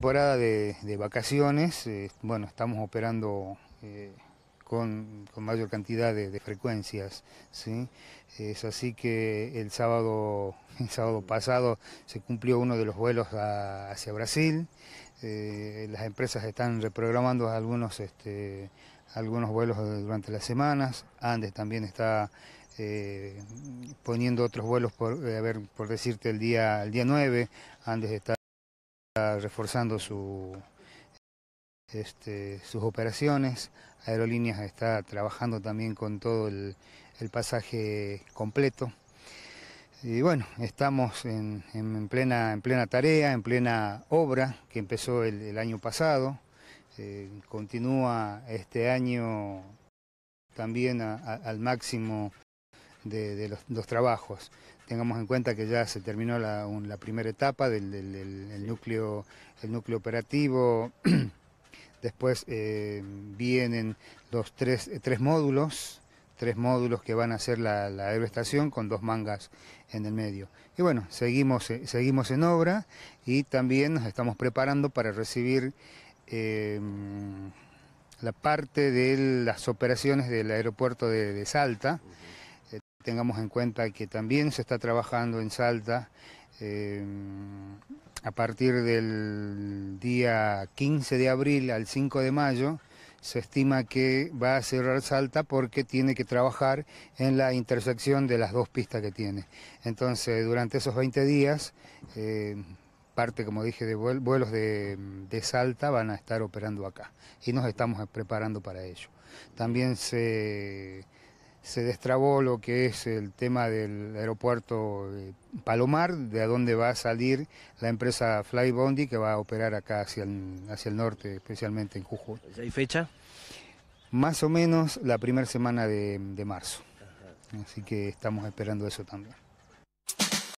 temporada de, vacaciones, eh, bueno, estamos operando eh, con, mayor cantidad de, frecuencias, ¿sí? Es así que el sábado, el sábado pasado se cumplió uno de los vuelos hacia Brasil, eh, las empresas están reprogramando algunos, este, algunos vuelos durante las semanas, Andes también está poniendo otros vuelos, por, ver, por decirte, el día, el día 9, Andes está reforzando este, sus operaciones. Aerolíneas está trabajando también con todo el, pasaje completo. Y bueno, estamos en, plena, en plena tarea, en plena obra que empezó el, año pasado. Eh, continúa este año también al máximo de, los, trabajos. Tengamos en cuenta que ya se terminó la, primera etapa del, núcleo, operativo. Después eh, vienen los tres, eh, tres módulos, tres módulos que van a ser la, la, aeroestación con dos mangas en el medio. Y bueno, seguimos, eh, seguimos en obra y también nos estamos preparando para recibir em, la parte de las operaciones del aeropuerto de, Salta. Tengamos en cuenta que también se está trabajando en Salta eh, a partir del día 15 de abril al 5 de mayo. Se estima que va a cerrar Salta porque tiene que trabajar en la intersección de las dos pistas que tiene. Entonces, durante esos 20 días, eh, parte, como dije, de vuelos de, de, Salta van a estar operando acá y nos estamos preparando para ello. También se se destrabó lo que es el tema del aeropuerto Palomar, de a va a salir la empresa Flybondi que va a operar acá hacia el, hacia el norte, especialmente en Jujuy. ¿Hay fecha? Más o menos la primera semana de, de marzo. Así que estamos esperando eso también.